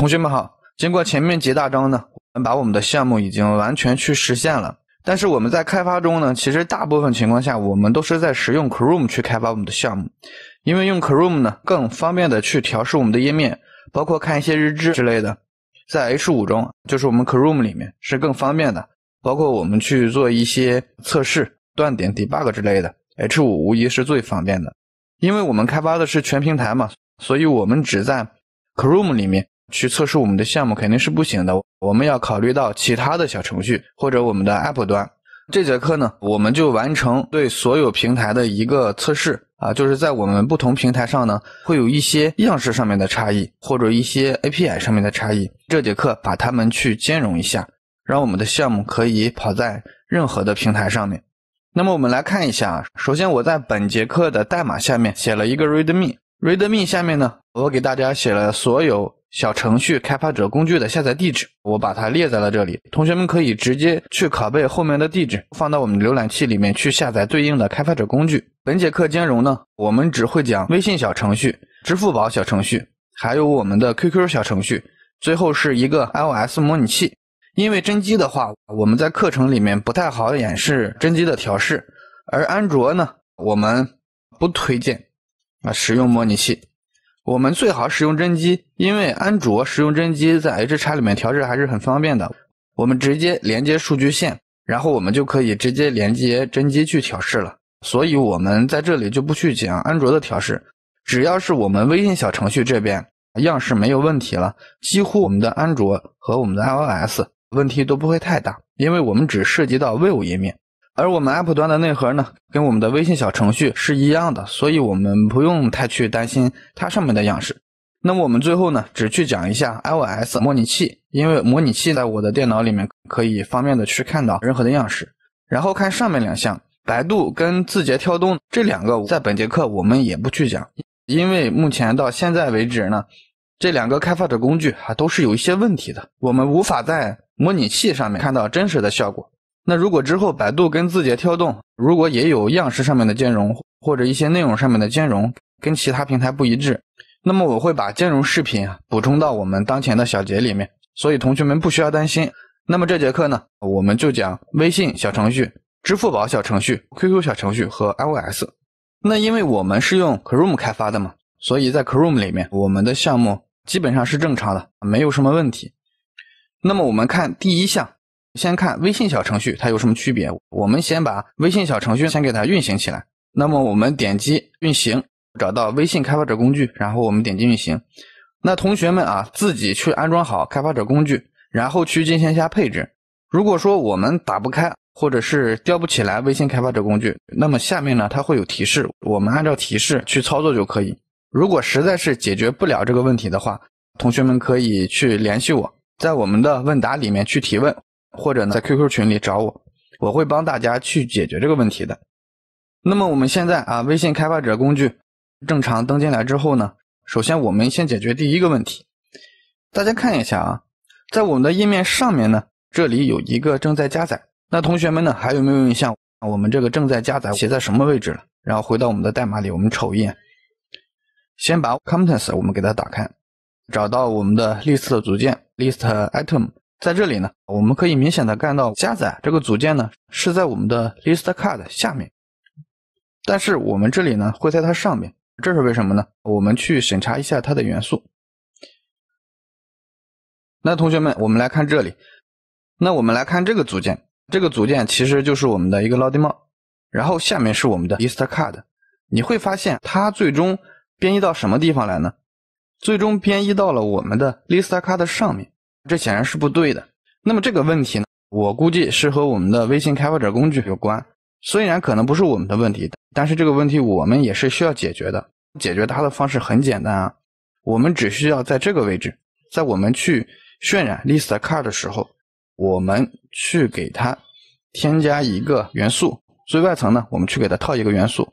同学们好，经过前面几大章呢，我们把我们的项目已经完全去实现了。但是我们在开发中呢，其实大部分情况下我们都是在使用 Chrome 去开发我们的项目，因为用 Chrome 呢更方便的去调试我们的页面，包括看一些日志之类的。在 H5 中，就是我们 Chrome 里面是更方便的，包括我们去做一些测试、断点 Debug 之类的。H5 无疑是最方便的，因为我们开发的是全平台嘛，所以我们只在 Chrome 里面。去测试我们的项目肯定是不行的，我们要考虑到其他的小程序或者我们的 App 端。这节课呢，我们就完成对所有平台的一个测试啊，就是在我们不同平台上呢，会有一些样式上面的差异，或者一些 API 上面的差异。这节课把它们去兼容一下，让我们的项目可以跑在任何的平台上面。那么我们来看一下，首先我在本节课的代码下面写了一个 README，README 下面呢，我给大家写了所有。小程序开发者工具的下载地址，我把它列在了这里。同学们可以直接去拷贝后面的地址，放到我们浏览器里面去下载对应的开发者工具。本节课兼容呢，我们只会讲微信小程序、支付宝小程序，还有我们的 QQ 小程序。最后是一个 iOS 模拟器，因为真机的话，我们在课程里面不太好演示真机的调试。而安卓呢，我们不推荐啊使用模拟器。我们最好使用真机，因为安卓使用真机在 H x 里面调试还是很方便的。我们直接连接数据线，然后我们就可以直接连接真机去调试了。所以，我们在这里就不去讲安卓的调试。只要是我们微信小程序这边样式没有问题了，几乎我们的安卓和我们的 iOS 问题都不会太大，因为我们只涉及到 v v o 页面。而我们 App 端的内核呢，跟我们的微信小程序是一样的，所以我们不用太去担心它上面的样式。那么我们最后呢，只去讲一下 iOS 模拟器，因为模拟器在我的电脑里面可以方便的去看到任何的样式。然后看上面两项，百度跟字节跳动这两个，在本节课我们也不去讲，因为目前到现在为止呢，这两个开发者工具还都是有一些问题的，我们无法在模拟器上面看到真实的效果。那如果之后百度跟字节跳动如果也有样式上面的兼容或者一些内容上面的兼容跟其他平台不一致，那么我会把兼容视频补充到我们当前的小节里面，所以同学们不需要担心。那么这节课呢，我们就讲微信小程序、支付宝小程序、QQ 小程序和 iOS。那因为我们是用 Chrome 开发的嘛，所以在 Chrome 里面我们的项目基本上是正常的，没有什么问题。那么我们看第一项。先看微信小程序，它有什么区别？我们先把微信小程序先给它运行起来。那么我们点击运行，找到微信开发者工具，然后我们点击运行。那同学们啊，自己去安装好开发者工具，然后去进行一下配置。如果说我们打不开或者是调不起来微信开发者工具，那么下面呢它会有提示，我们按照提示去操作就可以。如果实在是解决不了这个问题的话，同学们可以去联系我，在我们的问答里面去提问。或者呢，在 QQ 群里找我，我会帮大家去解决这个问题的。那么我们现在啊，微信开发者工具正常登进来之后呢，首先我们先解决第一个问题。大家看一下啊，在我们的页面上面呢，这里有一个正在加载。那同学们呢，还有没有印象？我们这个正在加载写在什么位置了？然后回到我们的代码里，我们瞅一眼。先把 contents 我们给它打开，找到我们的 list 的组件 list item。在这里呢，我们可以明显的看到，加载这个组件呢是在我们的 list card 下面，但是我们这里呢会在它上面，这是为什么呢？我们去审查一下它的元素。那同学们，我们来看这里，那我们来看这个组件，这个组件其实就是我们的一个 loading m o 然后下面是我们的 list card，你会发现它最终编译到什么地方来呢？最终编译到了我们的 list card 上面。这显然是不对的。那么这个问题呢，我估计是和我们的微信开发者工具有关，虽然可能不是我们的问题，但是这个问题我们也是需要解决的。解决它的方式很简单啊，我们只需要在这个位置，在我们去渲染 list card 的时候，我们去给它添加一个元素，最外层呢，我们去给它套一个元素，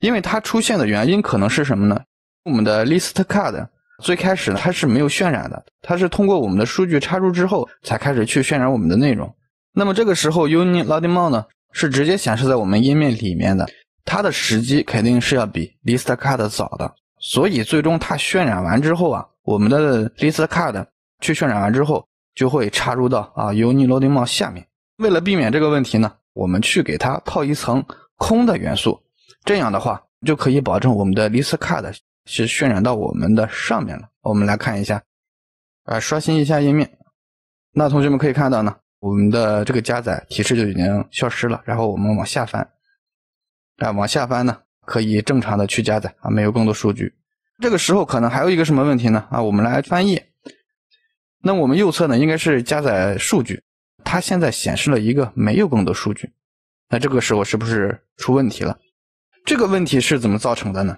因为它出现的原因可能是什么呢？我们的 list card。最开始呢，它是没有渲染的，它是通过我们的数据插入之后，才开始去渲染我们的内容。那么这个时候，Uni Loading m o a l 呢，是直接显示在我们页面里面的，它的时机肯定是要比 List Card 早的。所以最终它渲染完之后啊，我们的 List Card 去渲染完之后，就会插入到啊 Uni Loading m o l l 下面。为了避免这个问题呢，我们去给它套一层空的元素，这样的话就可以保证我们的 List Card。是渲染到我们的上面了，我们来看一下，啊，刷新一下页面，那同学们可以看到呢，我们的这个加载提示就已经消失了。然后我们往下翻，啊，往下翻呢，可以正常的去加载啊，没有更多数据。这个时候可能还有一个什么问题呢？啊，我们来翻页，那我们右侧呢应该是加载数据，它现在显示了一个没有更多数据，那这个时候是不是出问题了？这个问题是怎么造成的呢？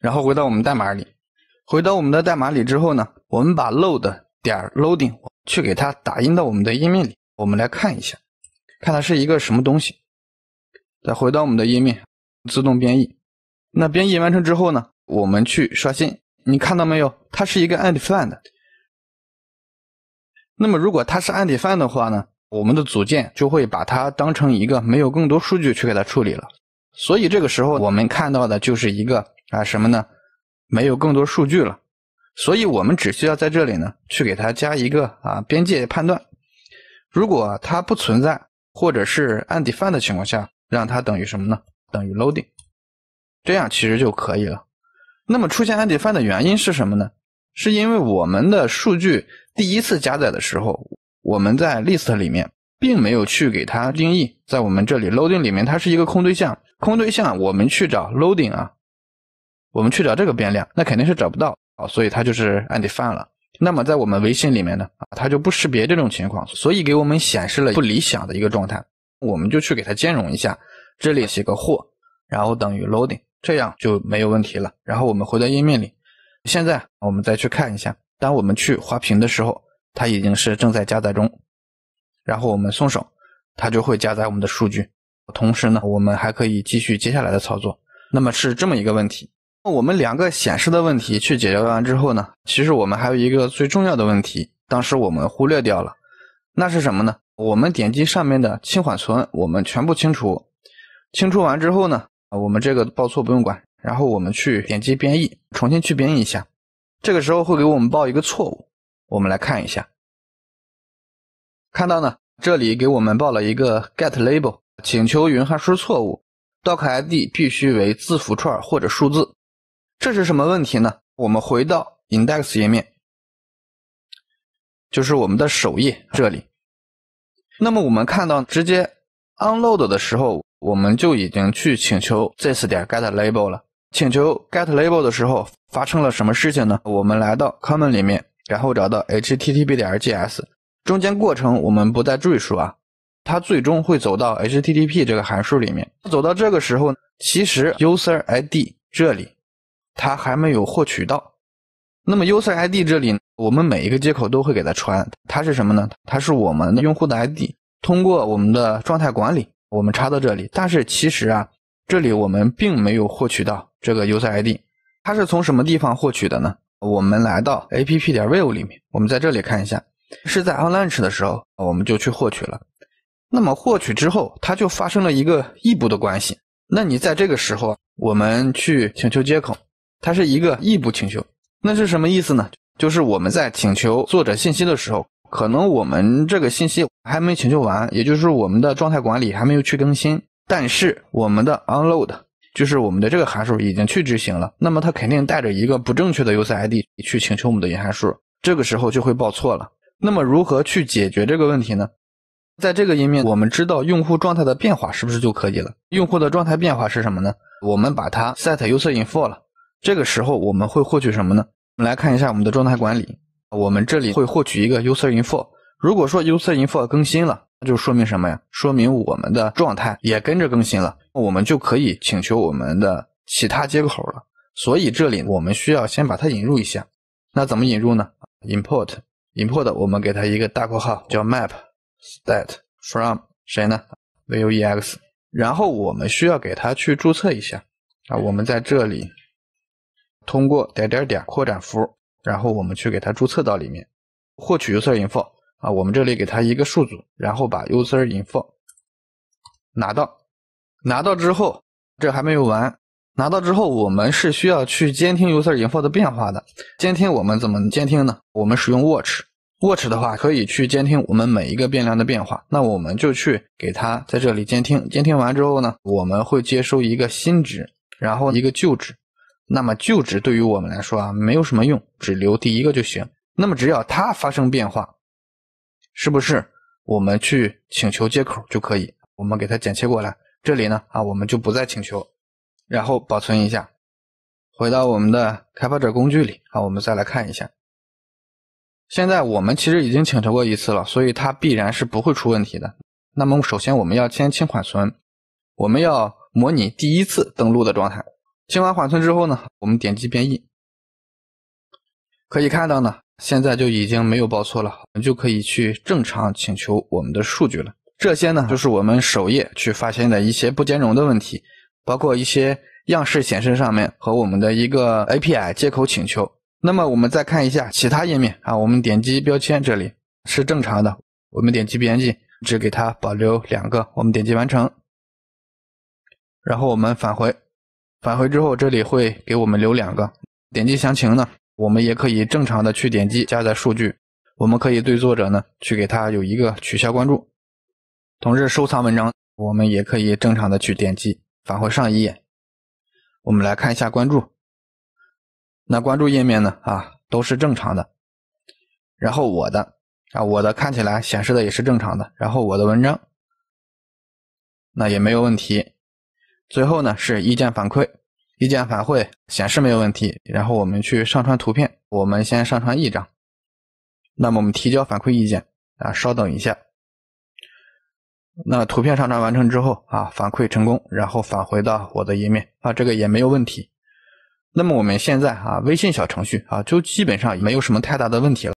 然后回到我们代码里，回到我们的代码里之后呢，我们把 load 点 loading 去给它打印到我们的页面里。我们来看一下，看它是一个什么东西。再回到我们的页面，自动编译。那编译完成之后呢，我们去刷新，你看到没有？它是一个 undefine 的。那么如果它是 undefine 的话呢，我们的组件就会把它当成一个没有更多数据去给它处理了。所以这个时候我们看到的就是一个。啊，什么呢？没有更多数据了，所以我们只需要在这里呢，去给它加一个啊边界判断。如果它不存在，或者是 a n t f i n 的情况下，让它等于什么呢？等于 loading，这样其实就可以了。那么出现 a n t f i n 的原因是什么呢？是因为我们的数据第一次加载的时候，我们在 list 里面并没有去给它定义，在我们这里 loading 里面它是一个空对象，空对象我们去找 loading 啊。我们去找这个变量，那肯定是找不到，啊，所以它就是 undefined 了。那么在我们微信里面呢，啊，它就不识别这种情况，所以给我们显示了不理想的一个状态。我们就去给它兼容一下，这里写个或，然后等于 loading，这样就没有问题了。然后我们回到页面里，现在我们再去看一下，当我们去滑屏的时候，它已经是正在加载中，然后我们松手，它就会加载我们的数据，同时呢，我们还可以继续接下来的操作。那么是这么一个问题。我们两个显示的问题去解决完之后呢，其实我们还有一个最重要的问题，当时我们忽略掉了，那是什么呢？我们点击上面的清缓存，我们全部清除，清除完之后呢，我们这个报错不用管，然后我们去点击编译，重新去编译一下，这个时候会给我们报一个错误，我们来看一下，看到呢，这里给我们报了一个 get label 请求云函数错误，doc id 必须为字符串或者数字。这是什么问题呢？我们回到 index 页面，就是我们的首页这里。那么我们看到直接 unload 的时候，我们就已经去请求 this 点 get label 了。请求 get label 的时候发生了什么事情呢？我们来到 common 里面，然后找到 http 点 g s 中间过程我们不再赘述啊。它最终会走到 http 这个函数里面。走到这个时候，其实 user id 这里。它还没有获取到，那么 U s r I D 这里，我们每一个接口都会给它传，它是什么呢？它是我们的用户的 I D。通过我们的状态管理，我们插到这里，但是其实啊，这里我们并没有获取到这个 U s r I D，它是从什么地方获取的呢？我们来到 A P P 点 View 里面，我们在这里看一下，是在 On Launch 的时候，我们就去获取了。那么获取之后，它就发生了一个异步的关系。那你在这个时候，我们去请求接口。它是一个异步请求，那是什么意思呢？就是我们在请求作者信息的时候，可能我们这个信息还没请求完，也就是我们的状态管理还没有去更新，但是我们的 unload 就是我们的这个函数已经去执行了，那么它肯定带着一个不正确的 user ID 去请求我们的函数，这个时候就会报错了。那么如何去解决这个问题呢？在这个页面，我们知道用户状态的变化是不是就可以了？用户的状态变化是什么呢？我们把它 set user info 了。这个时候我们会获取什么呢？我们来看一下我们的状态管理。我们这里会获取一个 user info。如果说 user info 更新了，那就说明什么呀？说明我们的状态也跟着更新了。我们就可以请求我们的其他接口了。所以这里我们需要先把它引入一下。那怎么引入呢？import import 我们给它一个大括号，叫 map state from 谁呢？VUEX。然后我们需要给它去注册一下啊。我们在这里。通过点点点扩展符，然后我们去给它注册到里面，获取 user info 啊，我们这里给它一个数组，然后把 user info 拿到，拿到之后，这还没有完，拿到之后，我们是需要去监听 user info 的变化的。监听我们怎么监听呢？我们使用 watch，watch 的话可以去监听我们每一个变量的变化。那我们就去给它在这里监听，监听完之后呢，我们会接收一个新值，然后一个旧值。那么旧值对于我们来说啊没有什么用，只留第一个就行。那么只要它发生变化，是不是我们去请求接口就可以？我们给它剪切过来，这里呢啊我们就不再请求，然后保存一下。回到我们的开发者工具里啊，我们再来看一下。现在我们其实已经请求过一次了，所以它必然是不会出问题的。那么首先我们要先清缓存，我们要模拟第一次登录的状态。清完缓存之后呢，我们点击编译，可以看到呢，现在就已经没有报错了，我们就可以去正常请求我们的数据了。这些呢，就是我们首页去发现的一些不兼容的问题，包括一些样式显示上面和我们的一个 API 接口请求。那么我们再看一下其他页面啊，我们点击标签，这里是正常的。我们点击编辑，只给它保留两个，我们点击完成，然后我们返回。返回之后，这里会给我们留两个。点击详情呢，我们也可以正常的去点击加载数据。我们可以对作者呢去给他有一个取消关注，同时收藏文章，我们也可以正常的去点击返回上一页。我们来看一下关注。那关注页面呢啊都是正常的。然后我的啊我的看起来显示的也是正常的。然后我的文章那也没有问题。最后呢是意见反馈，意见反馈显示没有问题，然后我们去上传图片，我们先上传一张，那么我们提交反馈意见啊，稍等一下，那图片上传完成之后啊，反馈成功，然后返回到我的页面啊，这个也没有问题，那么我们现在啊微信小程序啊就基本上没有什么太大的问题了。